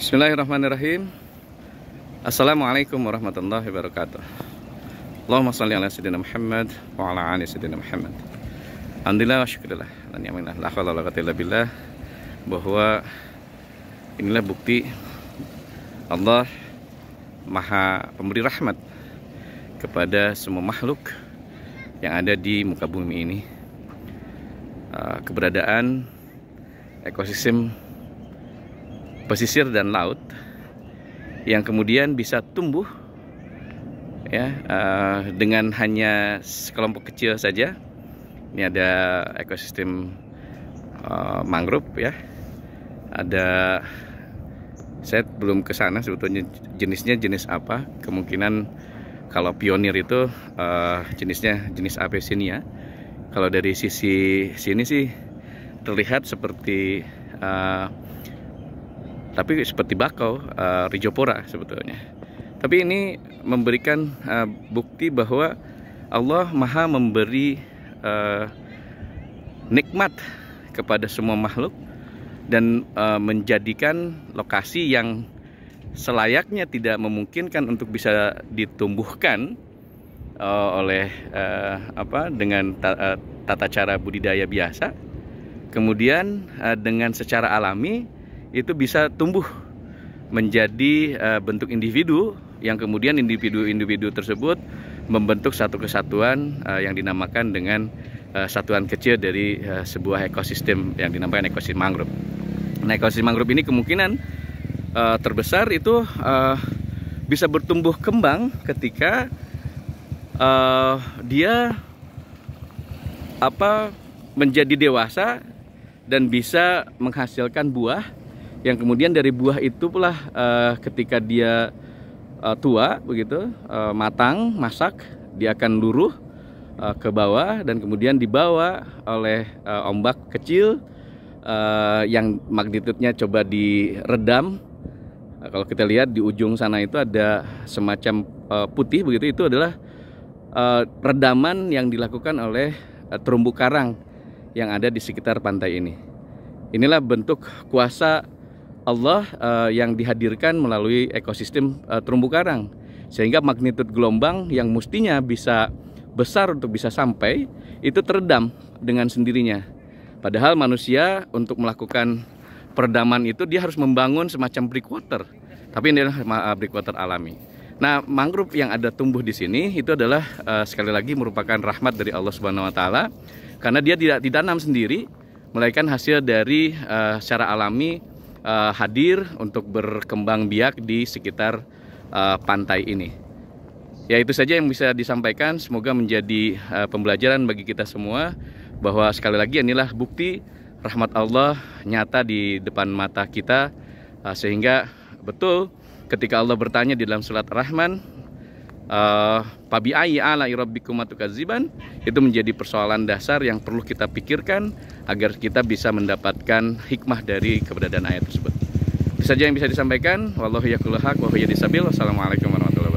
Bismillahirrahmanirrahim Assalamualaikum warahmatullahi wabarakatuh Allahumma salli ala Sayyidina Muhammad wa ala ali Sayyidina Muhammad Alhamdulillah wa syukurillah Dan yaminah la khawla la qatila billah Bahwa inilah bukti Allah Maha pemberi rahmat kepada semua makhluk yang ada di muka bumi ini ah, keberadaan ekosistem pesisir dan laut yang kemudian bisa tumbuh ya uh, dengan hanya sekelompok kecil saja. Ini ada ekosistem uh, mangrove ya. Ada saya belum ke sana sebetulnya jenisnya jenis apa. Kemungkinan kalau pionir itu uh, jenisnya jenis ya? Kalau dari sisi sini sih terlihat seperti uh, tapi seperti bakau uh, eh, rijopora sebetulnya. Tapi ini memberikan uh, bukti bahwa Allah Maha memberi uh, nikmat kepada semua makhluk dan uh, menjadikan lokasi yang selayaknya tidak memungkinkan untuk bisa ditumbuhkan uh, oleh uh, apa dengan ta tata cara budidaya biasa kemudian uh, dengan secara alami itu bisa tumbuh menjadi uh, bentuk individu yang kemudian individu-individu tersebut membentuk satu kesatuan uh, yang dinamakan dengan uh, satuan kecil dari uh, sebuah ekosistem yang dinamakan ekosistem mangrove. Nah, ekosistem mangrove ini kemungkinan uh, terbesar itu uh, bisa bertumbuh kembang ketika uh, dia apa menjadi dewasa dan bisa menghasilkan buah yang kemudian dari buah itu pula uh, ketika dia uh, tua begitu uh, matang masak dia akan luruh uh, ke bawah dan kemudian dibawa oleh uh, ombak kecil uh, yang magnitudenya coba diredam uh, kalau kita lihat di ujung sana itu ada semacam uh, putih begitu itu adalah uh, redaman yang dilakukan oleh uh, terumbu karang yang ada di sekitar pantai ini inilah bentuk kuasa Allah uh, yang dihadirkan melalui ekosistem uh, terumbu karang sehingga magnitud gelombang yang mestinya bisa besar untuk bisa sampai itu teredam dengan sendirinya. Padahal manusia untuk melakukan peredaman itu dia harus membangun semacam breakwater. Tapi ini adalah eh, breakwater alami. Nah, mangrove yang ada tumbuh di sini itu adalah uh, sekali lagi merupakan rahmat dari Allah Subhanahu wa taala karena dia tidak ditanam sendiri, melainkan hasil dari uh, secara alami uh, hadir untuk berkembang biak di sekitar uh, pantai ini. Ya itu saja yang bisa disampaikan. Semoga menjadi uh, pembelajaran bagi kita semua bahwa sekali lagi inilah bukti rahmat Allah nyata di depan mata kita uh, sehingga betul ketika Allah bertanya di dalam surat Rahman pabi eh, ayi ala irobikumatukaziban itu menjadi persoalan dasar yang perlu kita pikirkan agar kita bisa mendapatkan hikmah dari keberadaan ayat tersebut. Itu saja yang bisa disampaikan. Wallahu yaqulu haq wa Wassalamualaikum warahmatullahi wabarakatuh.